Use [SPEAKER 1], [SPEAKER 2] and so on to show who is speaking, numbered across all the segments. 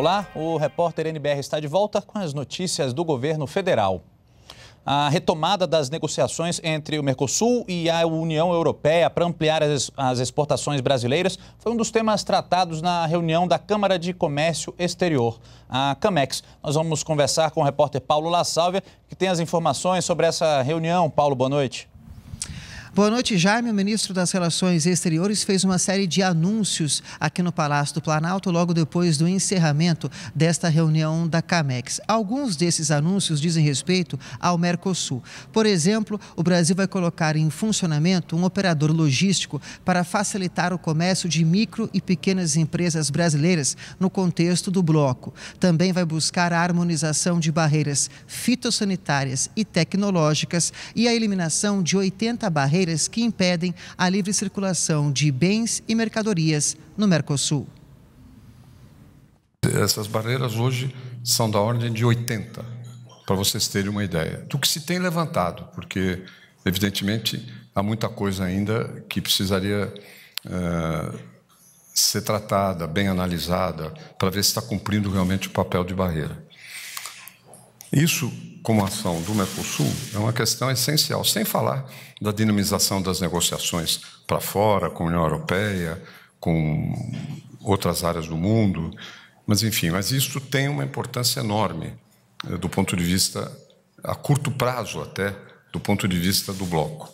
[SPEAKER 1] Olá, o repórter NBR está de volta com as notícias do governo federal. A retomada das negociações entre o Mercosul e a União Europeia para ampliar as, as exportações brasileiras foi um dos temas tratados na reunião da Câmara de Comércio Exterior, a CAMEX. Nós vamos conversar com o repórter Paulo La Sálvia, que tem as informações sobre essa reunião. Paulo, boa noite.
[SPEAKER 2] Boa noite, Jaime. O ministro das Relações Exteriores fez uma série de anúncios aqui no Palácio do Planalto logo depois do encerramento desta reunião da CAMEX. Alguns desses anúncios dizem respeito ao Mercosul. Por exemplo, o Brasil vai colocar em funcionamento um operador logístico para facilitar o comércio de micro e pequenas empresas brasileiras no contexto do bloco. Também vai buscar a harmonização de barreiras fitossanitárias e tecnológicas e a eliminação de 80 barreiras barreiras que impedem a livre circulação de bens e mercadorias no Mercosul.
[SPEAKER 3] Essas barreiras hoje são da ordem de 80, para vocês terem uma ideia. Do que se tem levantado, porque, evidentemente, há muita coisa ainda que precisaria eh, ser tratada, bem analisada, para ver se está cumprindo realmente o papel de barreira. Isso como ação do Mercosul é uma questão essencial, sem falar da dinamização das negociações para fora, com a União Europeia, com outras áreas do mundo, mas enfim, mas isso tem uma importância enorme eh, do ponto de vista a curto prazo até do ponto de vista do bloco.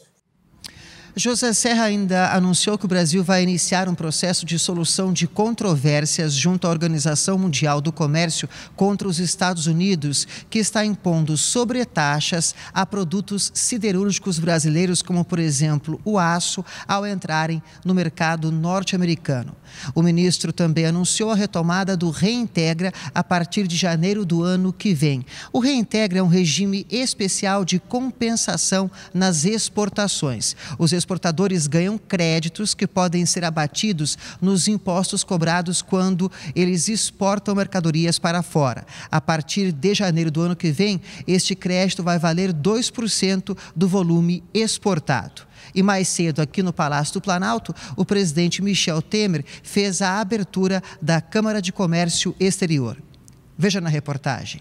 [SPEAKER 2] José Serra ainda anunciou que o Brasil vai iniciar um processo de solução de controvérsias junto à Organização Mundial do Comércio contra os Estados Unidos, que está impondo sobretaxas a produtos siderúrgicos brasileiros, como por exemplo o aço, ao entrarem no mercado norte-americano. O ministro também anunciou a retomada do Reintegra a partir de janeiro do ano que vem. O Reintegra é um regime especial de compensação nas exportações. Os Exportadores ganham créditos que podem ser abatidos nos impostos cobrados quando eles exportam mercadorias para fora. A partir de janeiro do ano que vem, este crédito vai valer 2% do volume exportado. E mais cedo, aqui no Palácio do Planalto, o presidente Michel Temer fez a abertura da Câmara de Comércio Exterior. Veja na reportagem.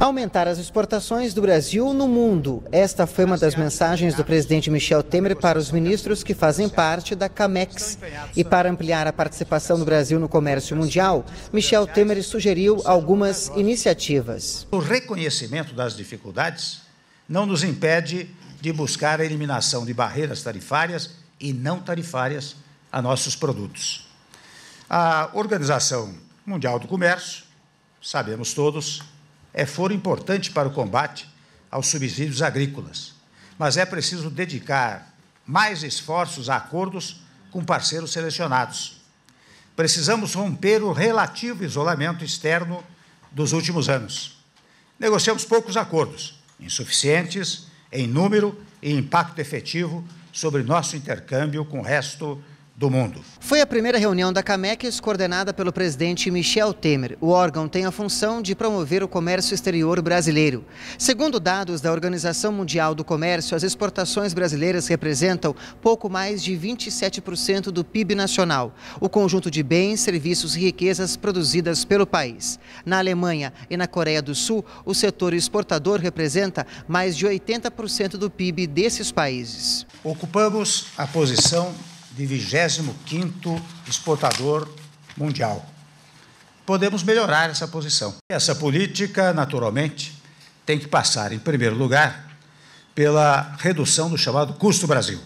[SPEAKER 2] Aumentar as exportações do Brasil no mundo. Esta foi uma das mensagens do presidente Michel Temer para os ministros que fazem parte da CAMEX. E para ampliar a participação do Brasil no comércio mundial, Michel Temer sugeriu algumas iniciativas.
[SPEAKER 3] O reconhecimento das dificuldades não nos impede de buscar a eliminação de barreiras tarifárias e não tarifárias a nossos produtos. A Organização Mundial do Comércio sabemos todos, é foro importante para o combate aos subsídios agrícolas, mas é preciso dedicar mais esforços a acordos com parceiros selecionados. Precisamos romper o relativo isolamento externo dos últimos anos. Negociamos poucos acordos, insuficientes em número e impacto efetivo sobre nosso intercâmbio com o resto do mundo.
[SPEAKER 2] Foi a primeira reunião da CAMEX coordenada pelo presidente Michel Temer. O órgão tem a função de promover o comércio exterior brasileiro. Segundo dados da Organização Mundial do Comércio, as exportações brasileiras representam pouco mais de 27% do PIB nacional, o conjunto de bens, serviços e riquezas produzidas pelo país. Na Alemanha e na Coreia do Sul, o setor exportador representa mais de 80% do PIB desses países.
[SPEAKER 3] Ocupamos a posição de 25º exportador mundial. Podemos melhorar essa posição. Essa política, naturalmente, tem que passar, em primeiro lugar, pela redução do chamado custo Brasil.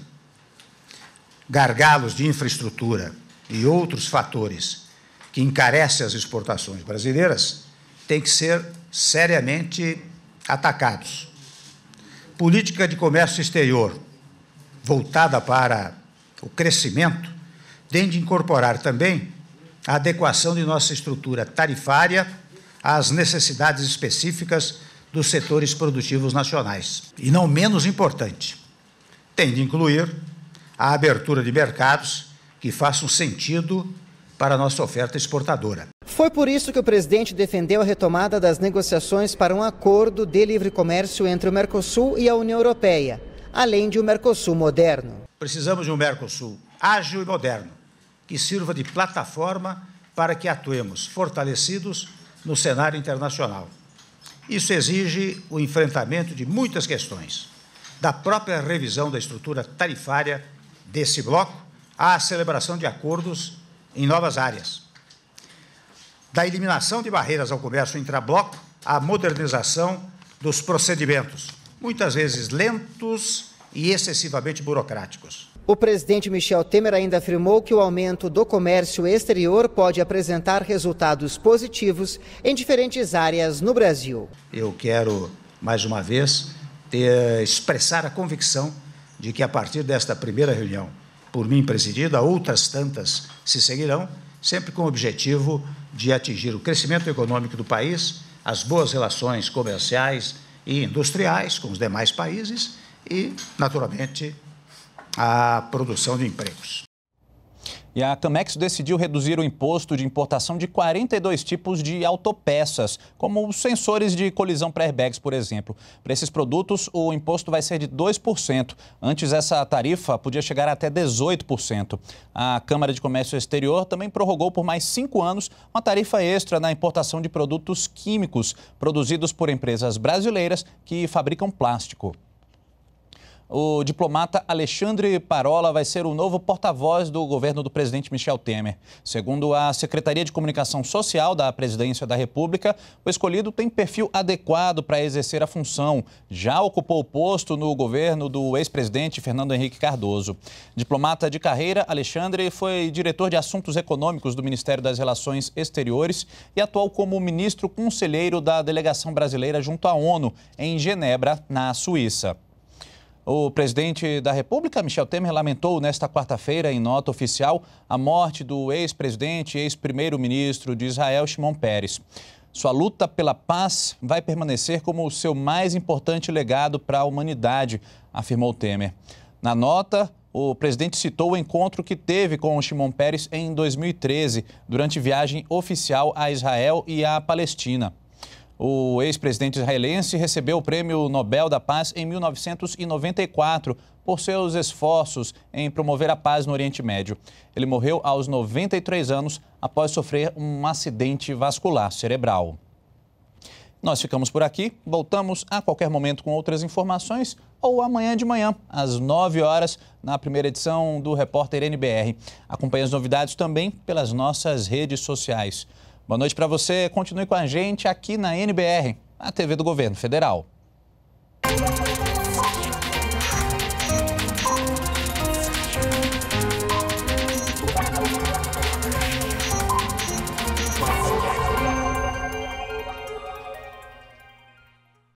[SPEAKER 3] Gargalos de infraestrutura e outros fatores que encarecem as exportações brasileiras têm que ser seriamente atacados. Política de comércio exterior voltada para o crescimento, tem de incorporar também a adequação de nossa estrutura tarifária às necessidades específicas dos setores produtivos nacionais. E não menos importante, tem de incluir a abertura de mercados que façam sentido para a nossa oferta exportadora.
[SPEAKER 2] Foi por isso que o presidente defendeu a retomada das negociações para um acordo de livre comércio entre o Mercosul e a União Europeia além de um Mercosul moderno.
[SPEAKER 3] Precisamos de um Mercosul ágil e moderno, que sirva de plataforma para que atuemos fortalecidos no cenário internacional. Isso exige o enfrentamento de muitas questões, da própria revisão da estrutura tarifária desse bloco à celebração de acordos em novas áreas, da eliminação de barreiras ao comércio intra-bloco, à modernização dos procedimentos muitas vezes lentos e excessivamente burocráticos.
[SPEAKER 2] O presidente Michel Temer ainda afirmou que o aumento do comércio exterior pode apresentar resultados positivos em diferentes áreas no Brasil.
[SPEAKER 3] Eu quero, mais uma vez, ter, expressar a convicção de que, a partir desta primeira reunião, por mim presidida, outras tantas se seguirão, sempre com o objetivo de atingir o crescimento econômico do país, as boas relações comerciais e industriais com os demais países e, naturalmente, a produção de empregos. E a Camex
[SPEAKER 1] decidiu reduzir o imposto de importação de 42 tipos de autopeças, como os sensores de colisão para airbags, por exemplo. Para esses produtos, o imposto vai ser de 2%. Antes, essa tarifa podia chegar até 18%. A Câmara de Comércio Exterior também prorrogou por mais cinco anos uma tarifa extra na importação de produtos químicos produzidos por empresas brasileiras que fabricam plástico o diplomata Alexandre Parola vai ser o novo porta-voz do governo do presidente Michel Temer. Segundo a Secretaria de Comunicação Social da Presidência da República, o escolhido tem perfil adequado para exercer a função. Já ocupou o posto no governo do ex-presidente Fernando Henrique Cardoso. Diplomata de carreira, Alexandre foi diretor de Assuntos Econômicos do Ministério das Relações Exteriores e atuou como ministro conselheiro da delegação brasileira junto à ONU, em Genebra, na Suíça. O presidente da República, Michel Temer, lamentou nesta quarta-feira, em nota oficial, a morte do ex-presidente e ex-primeiro-ministro de Israel, Shimon Peres. Sua luta pela paz vai permanecer como o seu mais importante legado para a humanidade, afirmou Temer. Na nota, o presidente citou o encontro que teve com o Shimon Peres em 2013, durante viagem oficial a Israel e à Palestina. O ex-presidente israelense recebeu o Prêmio Nobel da Paz em 1994 por seus esforços em promover a paz no Oriente Médio. Ele morreu aos 93 anos após sofrer um acidente vascular cerebral. Nós ficamos por aqui, voltamos a qualquer momento com outras informações ou amanhã de manhã, às 9 horas, na primeira edição do Repórter NBR. Acompanhe as novidades também pelas nossas redes sociais. Boa noite para você. Continue com a gente aqui na NBR, a TV do Governo Federal.